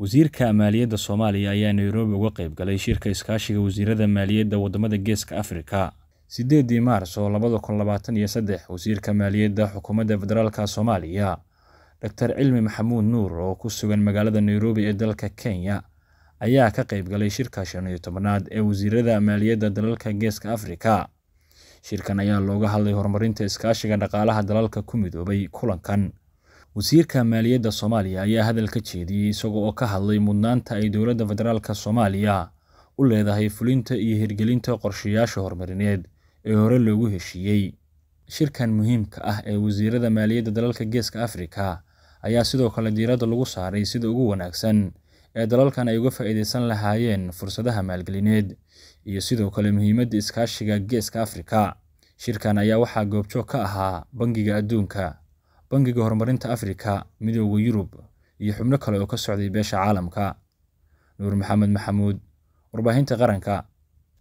wasiirka maaliyadda soomaaliya ayaa nairobi uga qayb galay shirka iskaashiga wasiirada maaliyadda wadamada geeska afrika sideedii maars oo labada kun labaatan iyo saddex wasiirka maaliyadda xukuumadda federaalka soomaaliya doctor cilmi maxamuud nuur oo ku sugan magaalada nairobi ee dalka kenya ayaa ka qayb galay shirka shan iyo tobnaad ee wasiirada maaliyadda dalalka geeska afrika shirkan ayaa looga hadlay horumarinta iskaashiga dhaqaalaha dalalka ku midoobay kulankan wasiirka maaliyadda soomaaliya ayaa hadal ka jeediyey isaga oo ka hadlay mudnaanta ay dowladda federaalk soomaaliya u leedahay fulinta iyo hirgelinta qorshayaasha horumarineed ee hore loogu heshiiyey shirkan muhiimka ah ee wasiirada maaliyadda dalalka geeska afrika ayaa sidoo kale diiradda lagu saaray sida ugu wanaagsan ee dalalkan ay uga faa'iidaysan lahaayeen fursadaha maalgelineed iyo sidoo kale muhiimadda iskaashiga geeska afrika shirkan ayaa waxaa goobjoog ka ahaa bangiga adduunka Bangiga Horumarinta Afrika, midooda Yurub, iyo xubno kale oo ka socday beesha caalamka. Nuur Maxamed Maxamuud, Warbaahinta Qaranka.